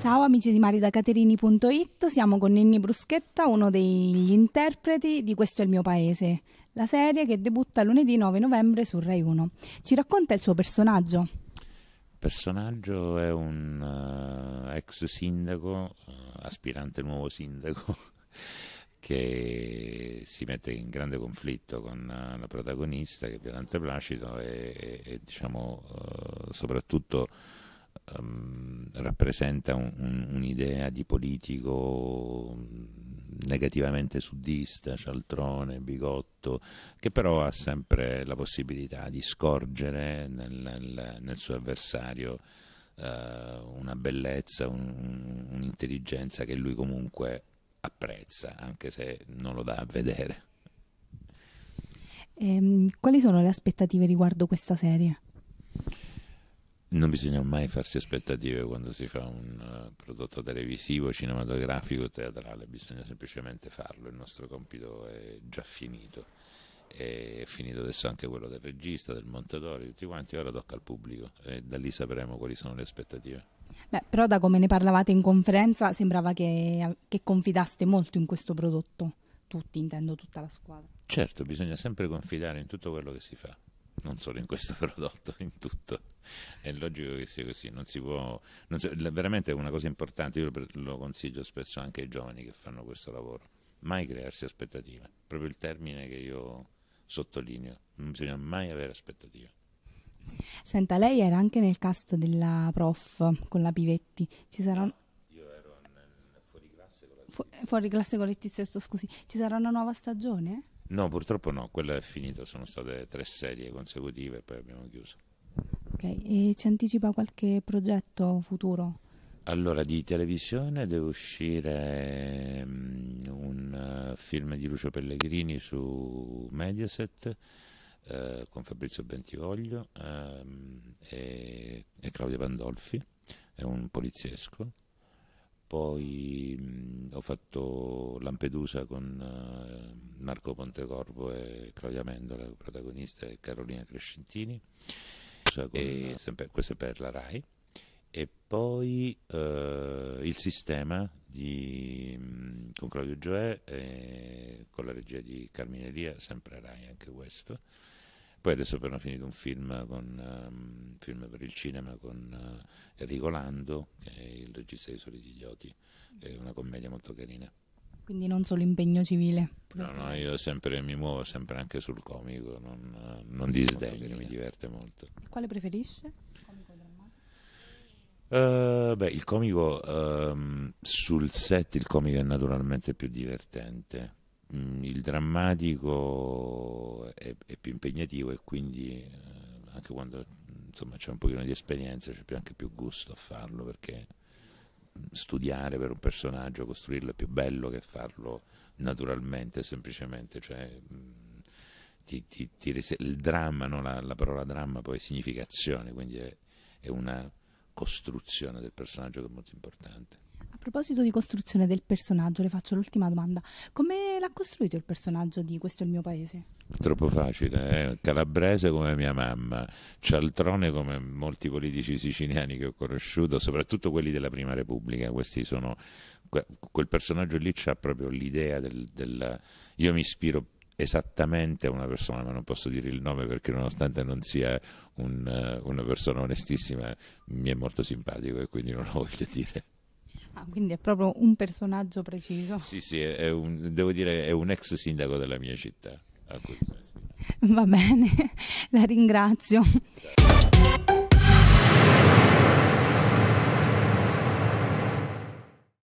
Ciao amici di maridacaterini.it, siamo con Nenni Bruschetta, uno degli interpreti di Questo è il mio paese, la serie che debutta lunedì 9 novembre su Rai 1. Ci racconta il suo personaggio. Il personaggio è un uh, ex sindaco, uh, aspirante nuovo sindaco, che si mette in grande conflitto con eh, la protagonista che è Violante Placido e, e, e diciamo uh, soprattutto Ehm, rappresenta un, un'idea di politico mm, negativamente sudista, cialtrone, bigotto, che però ha sempre la possibilità di scorgere nel, nel, nel suo avversario uh, una bellezza, un, un'intelligenza che lui comunque apprezza, anche se non lo dà a vedere. Ehm, quali sono le aspettative riguardo questa serie? non bisogna mai farsi aspettative quando si fa un eh, prodotto televisivo, cinematografico, teatrale, bisogna semplicemente farlo, il nostro compito è già finito, è finito adesso anche quello del regista, del montatore, tutti quanti, ora tocca al pubblico e da lì sapremo quali sono le aspettative. Beh, però da come ne parlavate in conferenza sembrava che, che confidaste molto in questo prodotto, tutti intendo tutta la squadra. Certo, bisogna sempre confidare in tutto quello che si fa, non solo in questo prodotto, in tutto. È logico che sia così, non si può, non si, veramente è una cosa importante, io lo consiglio spesso anche ai giovani che fanno questo lavoro, mai crearsi aspettative, proprio il termine che io sottolineo, non bisogna mai avere aspettative. Senta, lei era anche nel cast della prof con la Pivetti, ci saranno... Io ero fuori classe con la Fu, Fuori scusi, ci sarà una nuova stagione? No, purtroppo no, quella è finita, sono state tre serie consecutive e poi abbiamo chiuso. Ok, e ci anticipa qualche progetto futuro? Allora, di televisione deve uscire mm, un eh, film di Lucio Pellegrini su Mediaset uh, con Fabrizio Bentivoglio um, e, e Claudio Pandolfi, è un poliziesco poi mh, ho fatto Lampedusa con uh, Marco Pontecorvo e Claudia Mendola, protagonista, e Carolina Crescentini, con, e, eh, sempre, questo è per la RAI, e poi uh, Il Sistema di, mh, con Claudio Gioè, con la regia di Carmineria, sempre RAI anche questo. Poi adesso però ho finito un film, con, um, film per il cinema con uh, Enrico Lando, che è il regista dei soliti Idioti, è una commedia molto carina. Quindi non solo impegno civile. No, no, io sempre mi muovo sempre anche sul comico, non, eh, non disdegno, mi diverte molto. E quale preferisce? Uh, beh, il comico um, sul set il comico è naturalmente più divertente Mm, il drammatico è, è, più impegnativo e quindi eh, anche quando insomma, c'è un pochino di esperienza c'è più, anche più gusto a farlo perché mm, studiare per un personaggio, costruirlo è più bello che farlo naturalmente, semplicemente. Cioè, mh, mm, ti, ti, ti il dramma, no? la, la, parola dramma poi significazione, quindi è, è una costruzione del personaggio che è molto importante. A proposito di costruzione del personaggio, le faccio l'ultima domanda. Come l'ha costruito il personaggio di Questo è il mio paese? Troppo facile, è eh? calabrese come mia mamma, cialtrone come molti politici siciliani che ho conosciuto, soprattutto quelli della Prima Repubblica, questi sono... quel personaggio lì c'ha proprio l'idea del, del... io mi ispiro esattamente una persona, ma non posso dire il nome perché nonostante non sia un, eh, una persona onestissima, mi è molto simpatico e quindi non lo voglio dire. Ah, quindi è proprio un personaggio preciso. Sì, sì, un, devo dire è un ex sindaco della mia città. Va bene, la ringrazio.